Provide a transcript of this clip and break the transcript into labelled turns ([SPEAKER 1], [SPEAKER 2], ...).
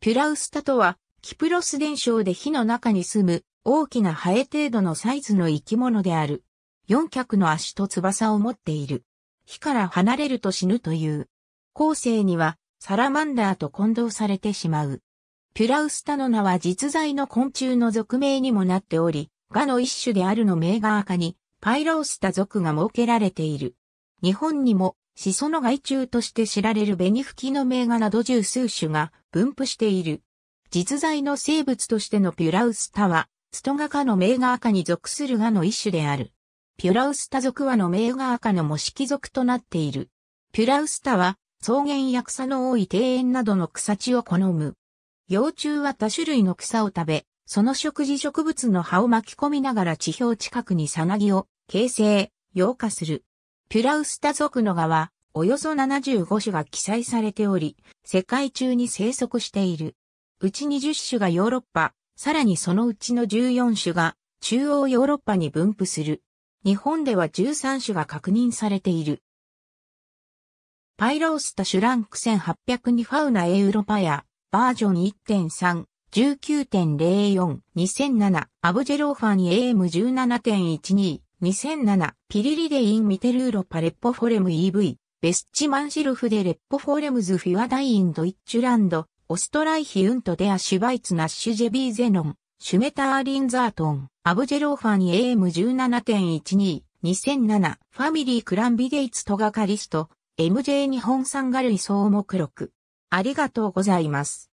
[SPEAKER 1] ピュラウ
[SPEAKER 2] スタとは、キプロス伝承で火の中に住む大きなハエ程度のサイズの生き物である。四脚の足と翼を持っている。火から離れると死ぬという。後世にはサラマンダーと混同されてしまう。ピュラウスタの名は実在の昆虫の属名にもなっており、ガの一種であるの名が赤に、パイロウスタ族が設けられている。日本にもシソの害虫として知られるベニフキの銘柄土十数種が分布している。実在の生物としてのピュラウスタは、ストガ科の銘柄科に属するガの一種である。ピュラウスタ属はの銘柄科の模式属となっている。ピュラウスタは、草原や草の多い庭園などの草地を好む。幼虫は多種類の草を食べ、その食事植物の葉を巻き込みながら地表近くにさなぎを形成、溶化する。ピュラウスタ属のガは、およそ75種が記載されており、世界中に生息している。うち20種がヨーロッパ、さらにそのうちの14種が中央ヨーロッパに分布する。日本では13種が確認されている。パイロースタシュランク1802ファウナエウロパヤバージョン1.3 19.04 2007アブジェローファニ AM17.12 2007ピリリデインミテルーロパレッポフォレム EV エスチマンシルフでレッポフォーレムズフィワダインドイッチュランド、オストライヒウントデアシュバイツナッシュジェビーゼノン、シュメターリンザートン、アブジェローファニ AM17.12、2007、ファミリークランビデイツトガカリスト、MJ 日本産ガルイ総目録。ありがとうございます。